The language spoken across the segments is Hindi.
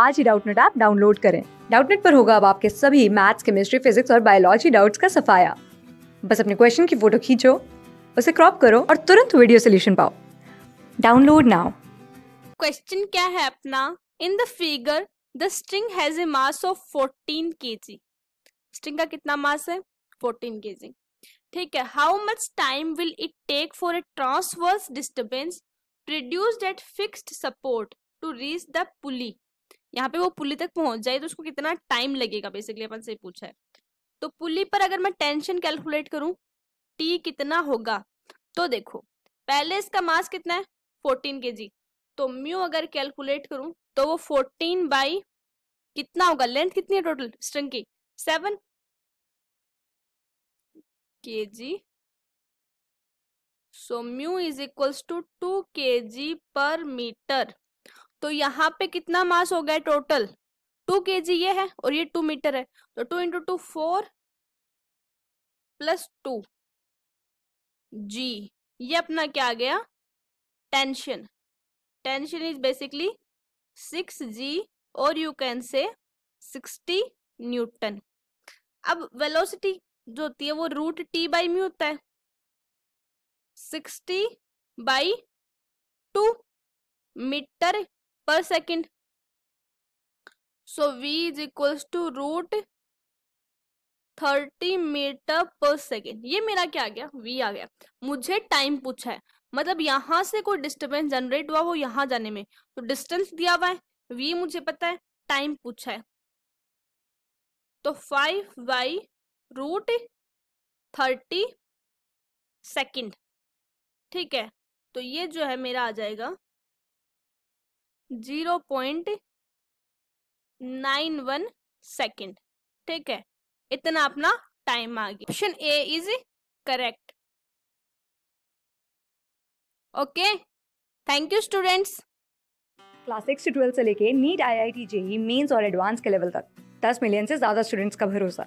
आज ही डाउटनेट ऐप डाउनलोड करें डाउटनेट पर होगा अब आपके सभी मैथ्स केमिस्ट्री फिजिक्स और बायोलॉजी डाउट्स का सफाया बस अपने क्वेश्चन की फोटो खींचो उसे क्रॉप करो और तुरंत वीडियो सोल्यूशन पाओ डाउनलोड नाउ क्वेश्चन क्या है अपना in the figure the string has a mass of 14 KG string का कितना मास है 14 केजी ठीक है how much time will it take for a transverse disturbance produced at fixed support to reach the pulley यहाँ पे वो पुली तक पहुंच जाए तो उसको कितना टाइम लगेगा बेसिकली अपन से पूछा है तो पुली पर अगर मैं टेंशन कैलकुलेट करूं टी कितना होगा तो देखो पहले इसका मास कितना है फोर्टीन के जी तो म्यू अगर कैलकुलेट करूं तो वो फोर्टीन बाई कितना होगा लेंथ कितनी है टोटल स्ट्रिंग की seven K G so mu is equals to two K G पर मीटर तो यहाँ पे कितना मास हो गया टोटल टू के जी ये है और ये टू मीटर है तो two into two four plus two G ये अपना क्या आ गया tension tension is basically six G और you can say sixty newton अब वेलोसिटी जो होती है वो रूट टी बाई में होता है sixty by two meter per second. So V is equals to root thirty meter per second ये मेरा क्या आ गया वी आ गया मुझे टाइम पूछा है मतलब यहां से कोई डिस्टर्बेंस जनरेट हुआ वो यहां जाने में तो डिस्टेंस दिया हुआ है वी मुझे पता है टाइम पूछा है तो five by root thirty second ठीक है तो ये जो है मेरा आ जाएगा zero point nine one second ठीक है इतना अपना टाइम आ गया option A is correct okay thank you students class six से ट्वेल्थ से लेके NEET I I T JEE mains और एडवांस के लेवल तक दस मिलियन से ज़्यादा स्टूडेंट्स का भरोसा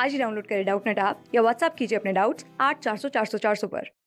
आज ही डाउनलोड करें डाउट नेट आप या व्हाट्सअप कीजिए अपने डाउट्स आठ चार सौ चार सौ चार सौ पर